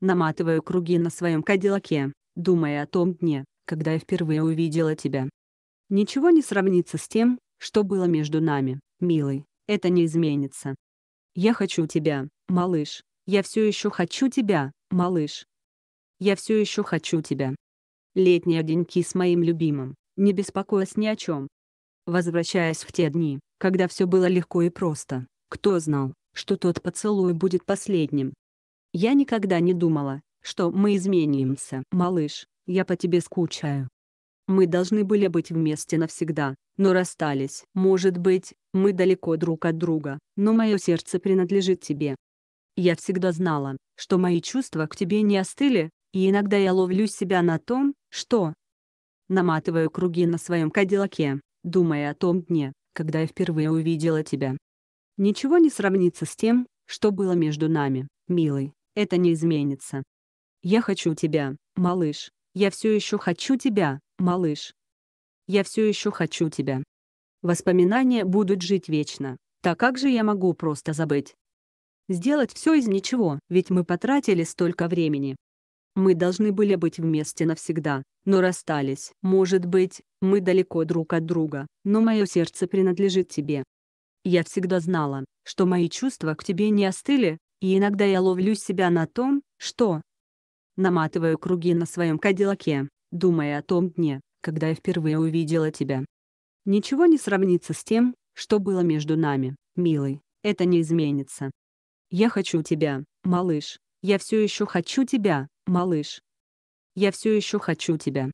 наматываю круги на своем кадиллаке, думая о том дне, когда я впервые увидела тебя. Ничего не сравнится с тем, что было между нами, милый, это не изменится. Я хочу тебя, малыш, я все еще хочу тебя, малыш. Я все еще хочу тебя. Летние деньки с моим любимым, не беспокоясь ни о чем. Возвращаясь в те дни, когда все было легко и просто, кто знал, что тот поцелуй будет последним, я никогда не думала, что мы изменимся. Малыш, я по тебе скучаю. Мы должны были быть вместе навсегда, но расстались. Может быть, мы далеко друг от друга, но мое сердце принадлежит тебе. Я всегда знала, что мои чувства к тебе не остыли, и иногда я ловлю себя на том, что... Наматываю круги на своем кадиллаке, думая о том дне, когда я впервые увидела тебя. Ничего не сравнится с тем, что было между нами, милый это не изменится. Я хочу тебя, малыш. Я все еще хочу тебя, малыш. Я все еще хочу тебя. Воспоминания будут жить вечно. Так как же я могу просто забыть? Сделать все из ничего, ведь мы потратили столько времени. Мы должны были быть вместе навсегда, но расстались. Может быть, мы далеко друг от друга, но мое сердце принадлежит тебе. Я всегда знала, что мои чувства к тебе не остыли, и иногда я ловлю себя на том, что наматываю круги на своем кадиллаке, думая о том дне, когда я впервые увидела тебя. Ничего не сравнится с тем, что было между нами, милый, это не изменится. Я хочу тебя, малыш, я все еще хочу тебя, малыш. Я все еще хочу тебя.